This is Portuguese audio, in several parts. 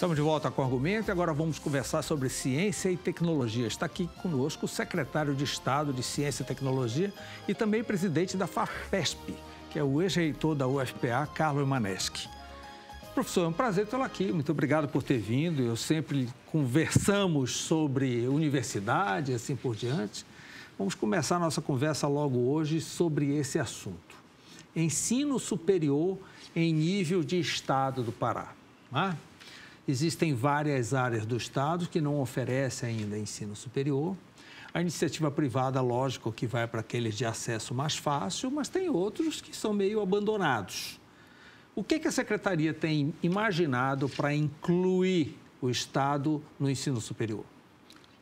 Estamos de volta com o argumento e agora vamos conversar sobre ciência e tecnologia. Está aqui conosco o secretário de Estado de Ciência e Tecnologia e também presidente da FAPESP, que é o ex-reitor da UFPA, Carlos Maneschi. Professor, é um prazer tê-lo aqui. Muito obrigado por ter vindo. Eu sempre conversamos sobre universidade e assim por diante. Vamos começar nossa conversa logo hoje sobre esse assunto. Ensino superior em nível de estado do Pará. Né? Existem várias áreas do Estado que não oferecem ainda ensino superior. A iniciativa privada, lógico, que vai para aqueles de acesso mais fácil, mas tem outros que são meio abandonados. O que, que a secretaria tem imaginado para incluir o Estado no ensino superior?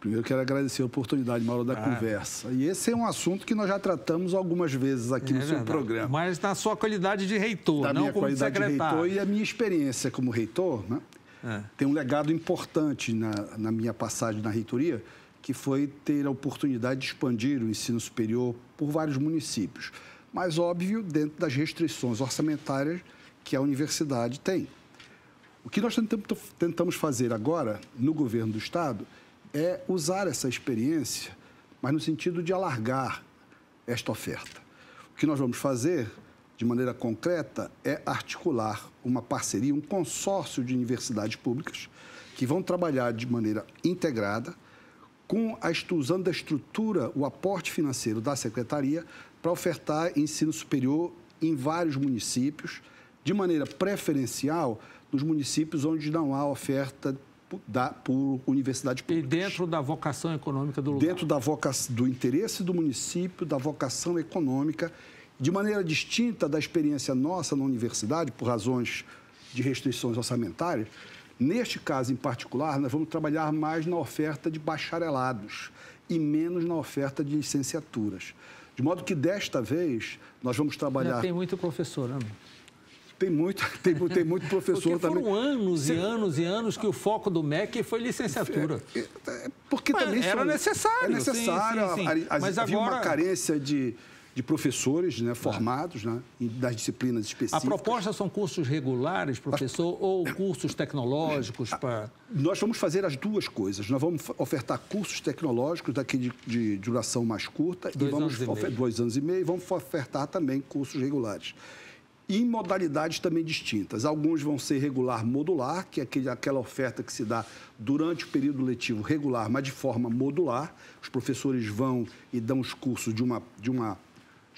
Primeiro, quero agradecer a oportunidade, Mauro, da ah. conversa. E esse é um assunto que nós já tratamos algumas vezes aqui é no verdade. seu programa. Mas na sua qualidade de reitor, da não minha como qualidade secretário. De reitor e a minha experiência como reitor, né? É. Tem um legado importante na, na minha passagem na reitoria, que foi ter a oportunidade de expandir o ensino superior por vários municípios. Mas, óbvio, dentro das restrições orçamentárias que a universidade tem. O que nós tentamos fazer agora, no governo do Estado, é usar essa experiência, mas no sentido de alargar esta oferta. O que nós vamos fazer de maneira concreta é articular uma parceria, um consórcio de universidades públicas que vão trabalhar de maneira integrada com a exclusão da estrutura, o aporte financeiro da secretaria para ofertar ensino superior em vários municípios, de maneira preferencial nos municípios onde não há oferta da, por universidade pública. E dentro da vocação econômica do lugar? Dentro da vocação, do interesse do município, da vocação econômica de maneira distinta da experiência nossa na universidade, por razões de restrições orçamentárias, neste caso em particular, nós vamos trabalhar mais na oferta de bacharelados e menos na oferta de licenciaturas. De modo que desta vez nós vamos trabalhar. Não tem muito professor, não? Tem muito, tem, tem muito professor foram também. Foram anos Sim. e anos e anos que o foco do MEC foi licenciatura. É, é, é, porque Mas também era são, necessário. É necessário. Sim, sim, sim. a, a, Mas havia agora... uma carência de, de professores né, é. formados né, das disciplinas específicas. A proposta são cursos regulares, professor, As... ou cursos tecnológicos? para? Nós vamos fazer as duas coisas. Nós vamos ofertar cursos tecnológicos daqui de, de duração mais curta, dois e vamos anos e ofer... dois anos e meio, e vamos ofertar também cursos regulares. Em modalidades também distintas. Alguns vão ser regular modular, que é aquele, aquela oferta que se dá durante o período letivo regular, mas de forma modular. Os professores vão e dão os cursos de uma, de uma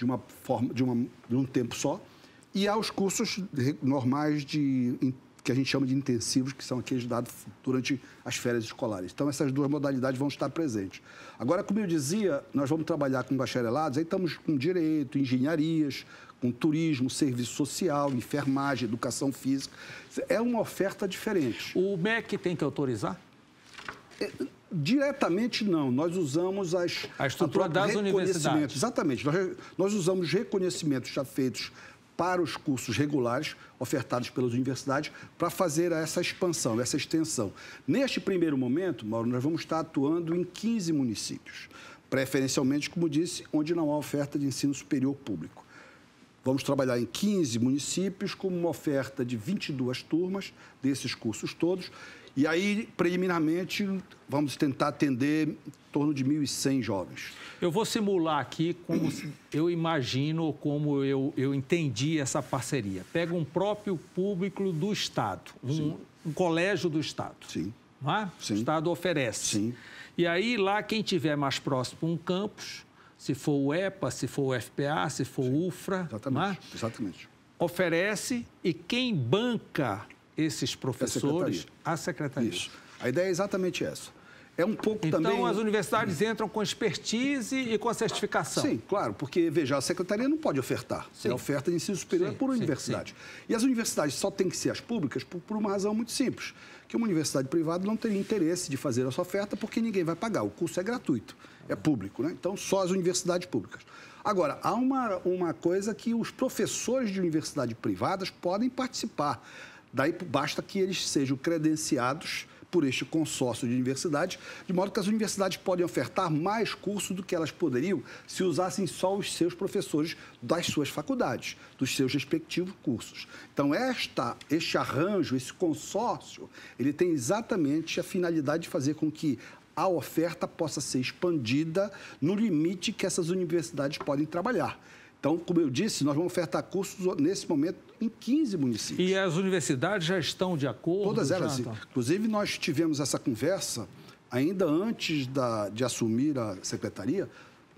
de uma forma, de, uma, de um tempo só, e há os cursos normais de que a gente chama de intensivos, que são aqueles dados durante as férias escolares. Então, essas duas modalidades vão estar presentes. Agora, como eu dizia, nós vamos trabalhar com bacharelados, aí estamos com direito, engenharias, com turismo, serviço social, enfermagem, educação física. É uma oferta diferente. O MEC tem que autorizar? É, Diretamente não, nós usamos as, a estrutura a das universidades. Exatamente, nós, nós usamos reconhecimentos já feitos para os cursos regulares ofertados pelas universidades para fazer essa expansão, essa extensão. Neste primeiro momento, Mauro, nós vamos estar atuando em 15 municípios, preferencialmente, como disse, onde não há oferta de ensino superior público. Vamos trabalhar em 15 municípios com uma oferta de 22 turmas desses cursos todos e aí, preliminarmente, vamos tentar atender em torno de 1.100 jovens. Eu vou simular aqui como eu imagino, como eu, eu entendi essa parceria. Pega um próprio público do Estado, um, um colégio do Estado. Sim. Não é? Sim. O Estado oferece. Sim. E aí, lá, quem tiver mais próximo um campus, se for o EPA, se for o FPA, se for o UFRA, é? exatamente, é? exatamente. oferece e quem banca esses professores à secretaria. Isso. A ideia é exatamente essa. É um pouco então, também. Então, as universidades entram com expertise e com a certificação. Sim, claro, porque, veja, a secretaria não pode ofertar. É sim. A oferta de ensino superior sim, por universidade. Sim. E as universidades só têm que ser as públicas por, por, uma razão muito simples: que uma universidade privada não teria interesse de fazer essa oferta porque ninguém vai pagar. O curso é gratuito, é público, né? Então, só as universidades públicas. Agora, há uma, uma coisa que os professores de universidades privadas podem participar. Daí basta que eles sejam credenciados por este consórcio de universidades, de modo que as universidades podem ofertar mais cursos do que elas poderiam se usassem só os seus professores das suas faculdades, dos seus respectivos cursos. Então, esta, este arranjo, esse consórcio, ele tem exatamente a finalidade de fazer com que a oferta possa ser expandida no limite que essas universidades podem trabalhar. Então, como eu disse, nós vamos ofertar cursos nesse momento em 15 municípios. E as universidades já estão de acordo? Todas elas. Sim. Inclusive, nós tivemos essa conversa ainda antes da, de assumir a secretaria,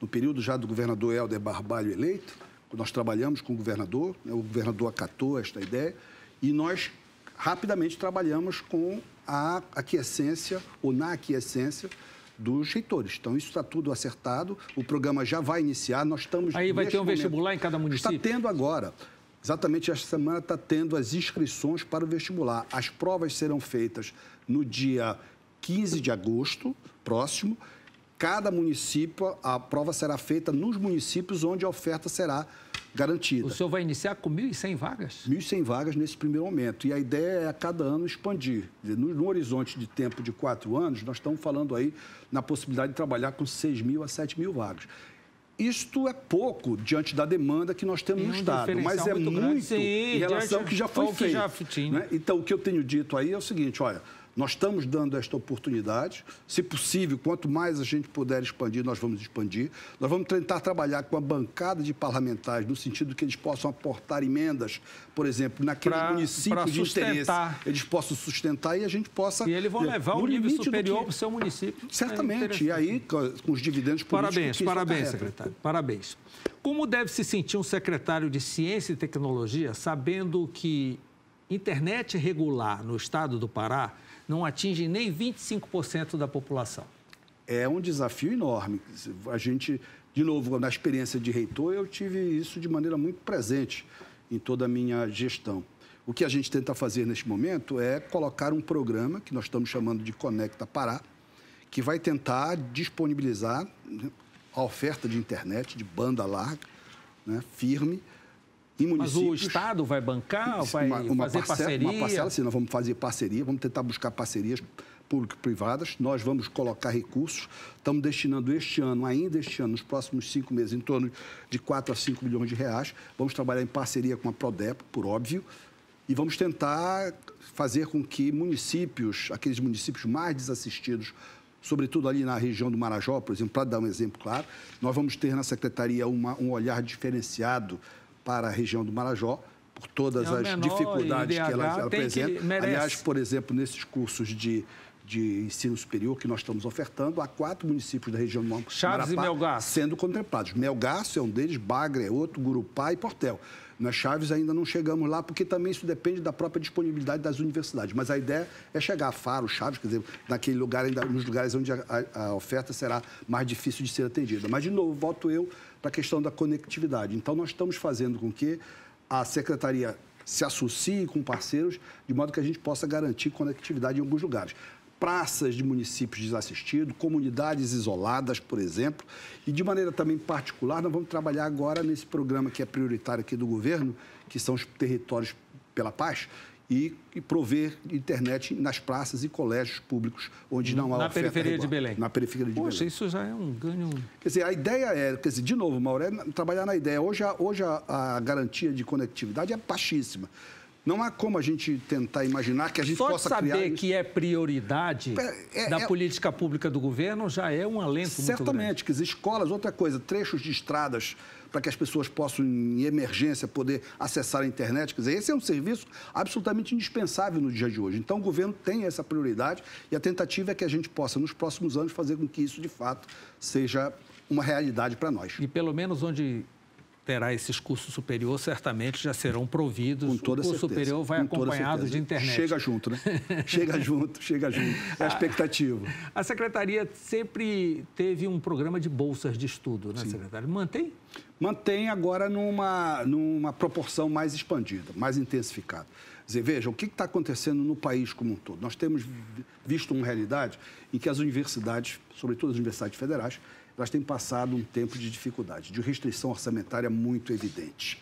no período já do governador Helder Barbalho eleito, nós trabalhamos com o governador, né, o governador acatou esta ideia, e nós rapidamente trabalhamos com a aquiescência, ou na aquiescência, dos reitores. Então, isso está tudo acertado, o programa já vai iniciar, nós estamos... Aí vai ter um momento, vestibular em cada município? Está tendo agora. Exatamente esta semana está tendo as inscrições para o vestibular. As provas serão feitas no dia 15 de agosto, próximo. Cada município, a prova será feita nos municípios onde a oferta será garantida. O senhor vai iniciar com 1.100 vagas? 1.100 vagas nesse primeiro momento. E a ideia é a cada ano expandir. No, no horizonte de tempo de quatro anos, nós estamos falando aí na possibilidade de trabalhar com 6 mil a 7 mil vagas. Isto é pouco diante da demanda que nós temos um no Estado, mas é muito, muito Sim, em relação ao que já foi feito. Já... Né? Então, o que eu tenho dito aí é o seguinte: olha, nós estamos dando esta oportunidade. Se possível, quanto mais a gente puder expandir, nós vamos expandir. Nós vamos tentar trabalhar com a bancada de parlamentares, no sentido que eles possam aportar emendas, por exemplo, naqueles municípios de interesse. Eles possam sustentar e a gente possa. E eles vão é, levar o nível superior que... para o seu município. Certamente. É e aí, com os dividendos Parabéns, parabéns, secretário. Parabéns. Como deve se sentir um secretário de Ciência e Tecnologia sabendo que internet regular no estado do Pará não atinge nem 25% da população. É um desafio enorme. A gente, de novo, na experiência de reitor, eu tive isso de maneira muito presente em toda a minha gestão. O que a gente tenta fazer neste momento é colocar um programa que nós estamos chamando de Conecta Pará, que vai tentar disponibilizar né, a oferta de internet de banda larga, né, firme, mas o Estado vai bancar, vai uma, uma fazer parcela, parceria? Uma parcela, sim, nós vamos fazer parceria, vamos tentar buscar parcerias público-privadas, nós vamos colocar recursos, estamos destinando este ano, ainda este ano, nos próximos cinco meses, em torno de 4 a 5 milhões de reais, vamos trabalhar em parceria com a Prodep, por óbvio, e vamos tentar fazer com que municípios, aqueles municípios mais desassistidos, sobretudo ali na região do Marajó, por exemplo, para dar um exemplo claro, nós vamos ter na Secretaria uma, um olhar diferenciado para a região do Marajó, por todas é as dificuldades que ela, ela apresenta. Que Aliás, por exemplo, nesses cursos de, de ensino superior que nós estamos ofertando há quatro municípios da região do Chaves sendo contemplados. Melgaço é um deles, Bagre é outro, Gurupá e Portel. Nas Chaves ainda não chegamos lá, porque também isso depende da própria disponibilidade das universidades. Mas a ideia é chegar a Faro, Chaves, quer dizer, naquele lugar, ainda, nos lugares onde a, a, oferta será mais difícil de ser atendida. Mas, de novo, voto eu para a questão da conectividade. Então, nós estamos fazendo com que a secretaria se associe com parceiros, de modo que a gente possa garantir conectividade em alguns lugares. Praças de municípios desassistidos, comunidades isoladas, por exemplo. E de maneira também particular, nós vamos trabalhar agora nesse programa que é prioritário aqui do governo, que são os territórios pela paz, e, e prover internet nas praças e colégios públicos onde não há Na periferia de Belém. Na periferia de Poxa, Belém. isso já é um ganho. Quer dizer, a ideia é, quer dizer, de novo, Mauro, é trabalhar na ideia. Hoje, hoje a, a garantia de conectividade é baixíssima. Não há como a gente tentar imaginar que a gente Só possa saber criar saber que é prioridade é, é, da é... política pública do governo já é um alento Certamente, muito grande. que as escolas, outra coisa, trechos de estradas para que as pessoas possam, em emergência, poder acessar a internet. Quer dizer, esse é um serviço absolutamente indispensável no dia de hoje. Então, o governo tem essa prioridade e a tentativa é que a gente possa, nos próximos anos, fazer com que isso, de fato, seja uma realidade para nós. E pelo menos onde terá esses cursos superior, certamente já serão providos. Com toda o curso certeza. superior vai Com acompanhado de internet. Chega junto, né? chega junto, chega junto. É a expectativa. A, secretaria sempre teve um programa de bolsas de estudo, né, Sim. secretário? Mantém? Mantém agora numa, numa proporção mais expandida, mais intensificada. Quer dizer, veja, o que está acontecendo no país como um todo? Nós temos visto uma realidade em que as universidades, sobretudo as universidades federais, elas têm passado um tempo de dificuldade, de restrição orçamentária muito evidente.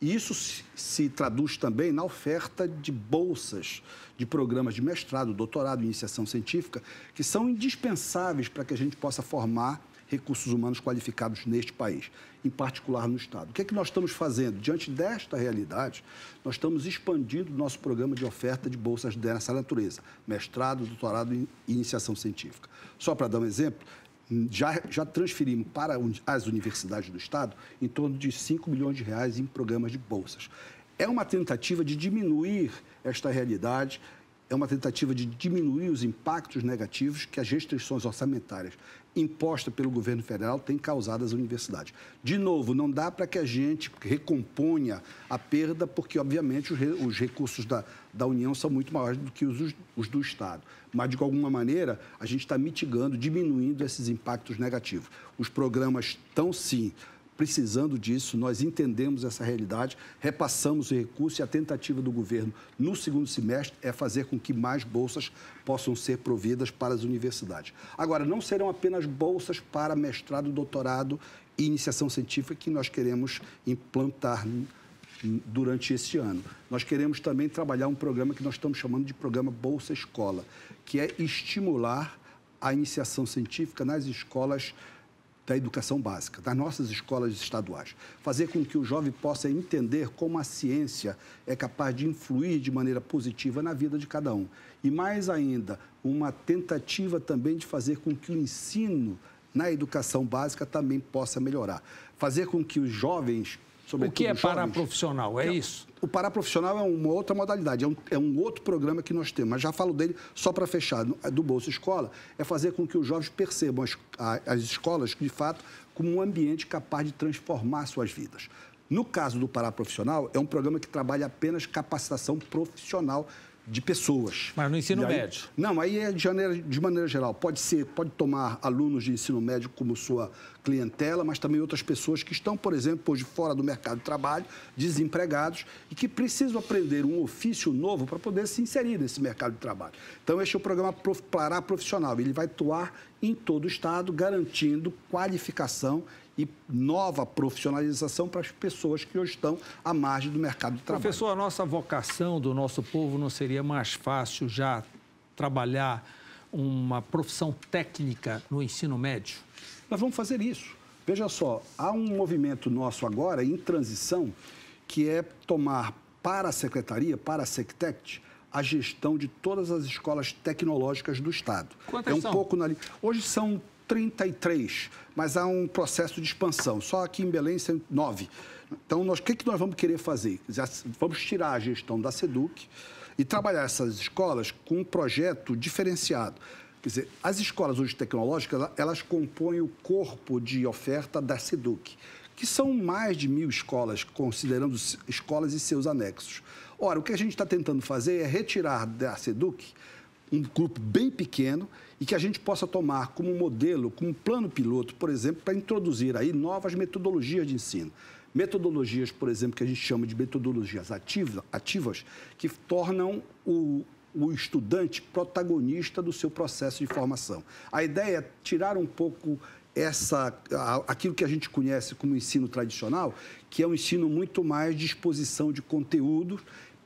E isso se traduz também na oferta de bolsas de programas de mestrado, doutorado, iniciação científica, que são indispensáveis para que a gente possa formar recursos humanos qualificados neste país, em particular no Estado. O que é que nós estamos fazendo? Diante desta realidade, nós estamos expandindo o nosso programa de oferta de bolsas dessa natureza, mestrado, doutorado e iniciação científica. Só para dar um exemplo, já, já transferimos para as universidades do Estado em torno de 5 milhões de reais em programas de bolsas. É uma tentativa de diminuir esta realidade é uma tentativa de diminuir os impactos negativos que as restrições orçamentárias impostas pelo governo federal têm causado às universidades. De novo, não dá para que a gente recomponha a perda, porque, obviamente, os, recursos da, da União são muito maiores do que os, os do Estado. Mas, de alguma maneira, a gente está mitigando, diminuindo esses impactos negativos. Os programas estão, sim, precisando disso, nós entendemos essa realidade, repassamos o recurso e a tentativa do governo no segundo semestre é fazer com que mais bolsas possam ser providas para as universidades. Agora, não serão apenas bolsas para mestrado, doutorado e iniciação científica que nós queremos implantar durante este ano. Nós queremos também trabalhar um programa que nós estamos chamando de programa Bolsa Escola, que é estimular a iniciação científica nas escolas da educação básica, das nossas escolas estaduais. Fazer com que o jovem possa entender como a ciência é capaz de influir de maneira positiva na vida de cada um. E mais ainda, uma tentativa também de fazer com que o ensino na educação básica também possa melhorar. Fazer com que os jovens o que é paraprofissional? É, é isso? O paraprofissional é uma outra modalidade, é um, é um outro programa que nós temos, mas já falo dele só para fechar. Do Bolsa Escola, é fazer com que os jovens percebam as, as escolas, de fato, como um ambiente capaz de transformar suas vidas. No caso do paraprofissional, é um programa que trabalha apenas capacitação profissional de pessoas. Mas no ensino aí, médio? Não, aí é de maneira, de maneira geral. Pode ser, pode tomar alunos de ensino médio como sua clientela, mas também outras pessoas que estão, por exemplo, hoje fora do mercado de trabalho, desempregados e que precisam aprender um ofício novo para poder se inserir nesse mercado de trabalho. Então, este é o programa Pará Profissional. Ele vai atuar em todo o Estado, garantindo qualificação e nova profissionalização para as pessoas que hoje estão à margem do mercado de trabalho. Professor, a nossa vocação do nosso povo não seria mais fácil já trabalhar uma profissão técnica no ensino médio? Nós vamos fazer isso. Veja só, há um movimento nosso agora em transição que é tomar para a secretaria, para a Sectect, a gestão de todas as escolas tecnológicas do Estado. Quantas é um são? pouco na Hoje são 33, mas há um processo de expansão. Só aqui em Belém são nove. Então, o que, que nós vamos querer fazer? Vamos tirar a gestão da SEDUC e trabalhar essas escolas com um projeto diferenciado. Quer dizer, as escolas hoje tecnológicas, elas compõem o corpo de oferta da SEDUC, que são mais de mil escolas, considerando escolas e seus anexos. Ora, o que a gente está tentando fazer é retirar da SEDUC um grupo bem pequeno e que a gente possa tomar como modelo, como plano piloto, por exemplo, para introduzir aí novas metodologias de ensino. Metodologias, por exemplo, que a gente chama de metodologias ativas, que tornam o, o estudante protagonista do seu processo de formação. A ideia é tirar um pouco essa aquilo que a gente conhece como ensino tradicional, que é um ensino muito mais de exposição de conteúdos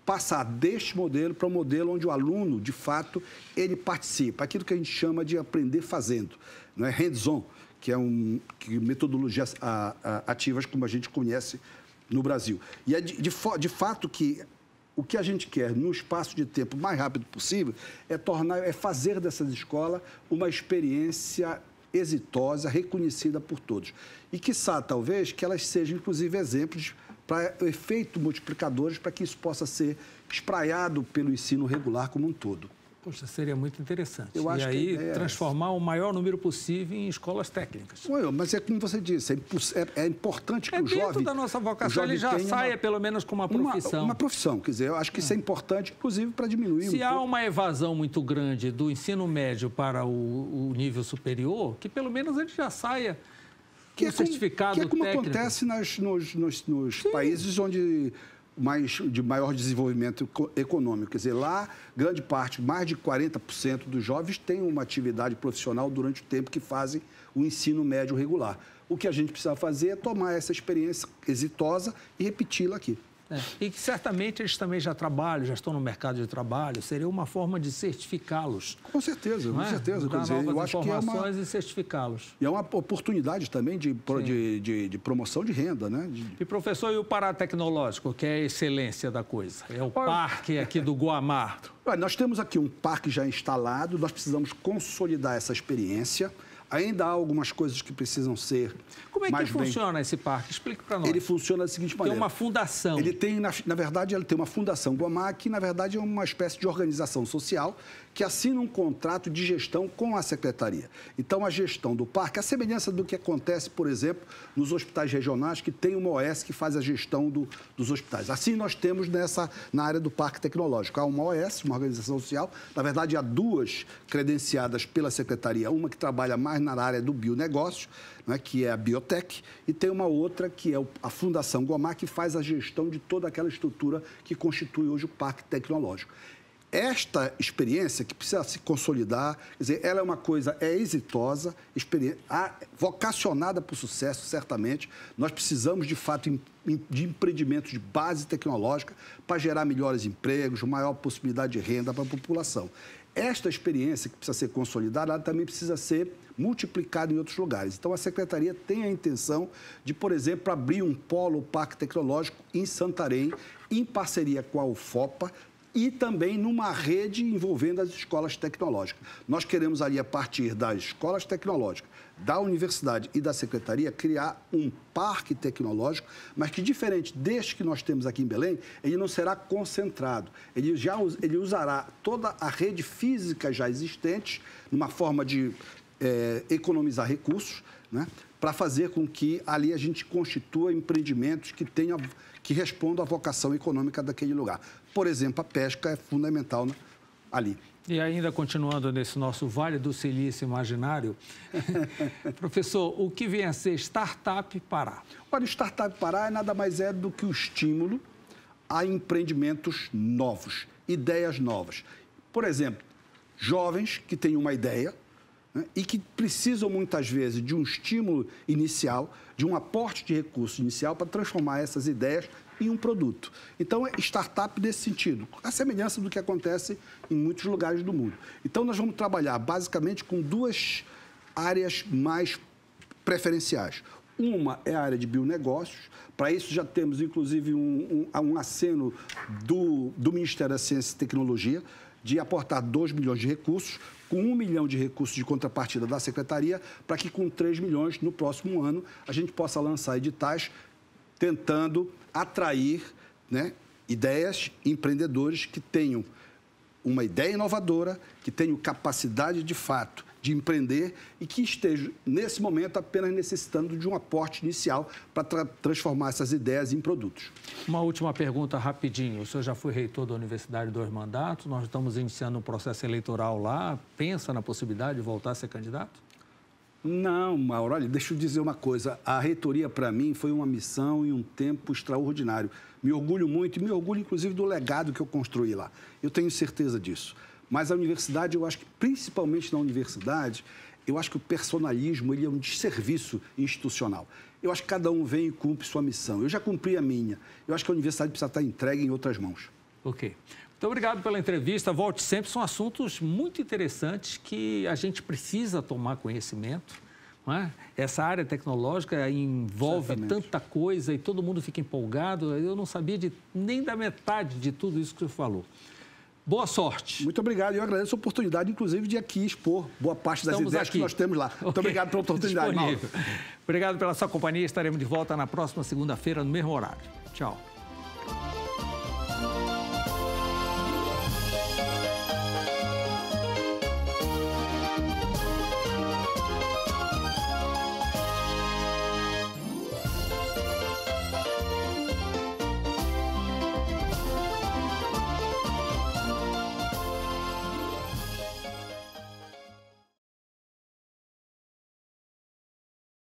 passar deste modelo para um modelo onde o aluno, de fato, ele participa, aquilo que a gente chama de aprender fazendo, não é hands-on, que é um que metodologias ativas como a gente conhece no Brasil. E é de, de, de fato que o que a gente quer, no espaço de tempo mais rápido possível, é tornar, é fazer dessas escolas uma experiência exitosa, reconhecida por todos. E, quiçá, talvez, que elas sejam, inclusive, exemplos para efeito multiplicadores para que isso possa ser espraiado pelo ensino regular como um todo. Poxa, seria muito interessante. Eu acho e aí é transformar o maior número possível em escolas técnicas. Ué, mas é como você disse, é, é, é importante que é o jovem... É dentro da nossa vocação, ele já saia uma... pelo menos com uma profissão. Uma, uma, profissão, quer dizer, eu acho que isso é, é. importante, inclusive, para diminuir... Se um há pouco... uma evasão muito grande do ensino médio para o, o nível superior, que pelo menos ele já saia que é como, certificado que é como técnico. acontece nas, nos, nos, nos países onde mais, de maior desenvolvimento econômico. Quer dizer, lá, grande parte, mais de 40% dos jovens têm uma atividade profissional durante o tempo que fazem o ensino médio regular. O que a gente precisa fazer é tomar essa experiência exitosa e repeti-la aqui. É. e que certamente eles também já trabalham, já estão no mercado de trabalho, seria uma forma de certificá-los. Com certeza, com é? certeza. dizer, eu acho que é uma e certificá-los. E é uma oportunidade também de, de, de, de, promoção de renda, né? De... E professor, e o Paratecnológico, que é a excelência da coisa? É o Olha... parque aqui do Guamá. Olha, nós temos aqui um parque já instalado, nós precisamos consolidar essa experiência. Ainda há algumas coisas que precisam ser como é que funciona esse parque? Explique para nós. Ele funciona da seguinte maneira. Tem uma fundação. Ele tem, na, na verdade, ele tem uma fundação Guamac, que na verdade é uma espécie de organização social que assina um contrato de gestão com a secretaria. Então, a gestão do parque, a semelhança do que acontece, por exemplo, nos hospitais regionais, que tem uma OS que faz a gestão do, dos hospitais. Assim, nós temos nessa, na área do parque tecnológico. Há uma OS, uma organização social, na verdade, há duas credenciadas pela secretaria, uma que trabalha mais na área do bionegócio, né, que é a Biotech, e tem uma outra que é a Fundação Gomar, que faz a gestão de toda aquela estrutura que constitui hoje o Parque Tecnológico. Esta experiência que precisa se consolidar, quer dizer, ela é uma coisa é exitosa, vocacionada para o sucesso, certamente. Nós precisamos, de fato, de empreendimentos de base tecnológica para gerar melhores empregos, maior possibilidade de renda para a população. Esta experiência que precisa ser consolidada, ela também precisa ser multiplicada em outros lugares. Então, a Secretaria tem a intenção de, por exemplo, abrir um polo parque tecnológico em Santarém, em parceria com a UFOPA, e também numa rede envolvendo as escolas tecnológicas. Nós queremos ali, a partir das escolas tecnológicas, da universidade e da secretaria, criar um parque tecnológico, mas que, diferente deste que nós temos aqui em Belém, ele não será concentrado. Ele, já, ele usará toda a rede física já existente, numa forma de é, economizar recursos, né? para fazer com que ali a gente constitua empreendimentos que tenham que respondam à vocação econômica daquele lugar por exemplo, a pesca é fundamental né, ali. E ainda continuando nesse nosso Vale do Silício imaginário, professor, o que vem a ser Startup Pará? Olha, Startup Pará é nada mais é do que o estímulo a empreendimentos novos, ideias novas. Por exemplo, jovens que têm uma ideia né, e que precisam muitas vezes de um estímulo inicial, de um aporte de recurso inicial para transformar essas ideias em um produto. Então, é startup nesse sentido, a semelhança do que acontece em muitos lugares do mundo. Então, nós vamos trabalhar basicamente com duas áreas mais preferenciais. Uma é a área de bionegócios. Para isso, já temos, inclusive, um, um, um aceno do, do Ministério da Ciência e Tecnologia de aportar 2 milhões de recursos, com 1 um milhão de recursos de contrapartida da Secretaria, para que com 3 milhões, no próximo ano, a gente possa lançar editais tentando atrair né, ideias, empreendedores que tenham uma ideia inovadora, que tenham capacidade de fato de empreender e que estejam, nesse momento, apenas necessitando de um aporte inicial para tra transformar essas ideias em produtos. Uma última pergunta rapidinho. O senhor já foi reitor da Universidade dois mandatos, nós estamos iniciando um processo eleitoral lá. Pensa na possibilidade de voltar a ser candidato? Não, Mauro, olha, deixa eu dizer uma coisa. A reitoria, para mim, foi uma missão e um tempo extraordinário. Me orgulho muito e me orgulho, inclusive, do legado que eu construí lá. Eu tenho certeza disso. Mas a universidade, eu acho que, principalmente na universidade, eu acho que o personalismo ele é um desserviço institucional. Eu acho que cada um vem e cumpre sua missão. Eu já cumpri a minha. Eu acho que a universidade precisa estar entregue em outras mãos. Ok. Muito obrigado pela entrevista. Volte sempre. São assuntos muito interessantes que a gente precisa tomar conhecimento. É? Essa área tecnológica envolve Certamente. tanta coisa e todo mundo fica empolgado. Eu não sabia de, nem da metade de tudo isso que você falou. Boa sorte. Muito obrigado. Eu agradeço a oportunidade, inclusive, de aqui expor boa parte Estamos das ideias aqui. que nós temos lá. Okay. Muito obrigado pela oportunidade, Mauro. Obrigado pela sua companhia. Estaremos de volta na próxima segunda-feira, no mesmo horário. Tchau.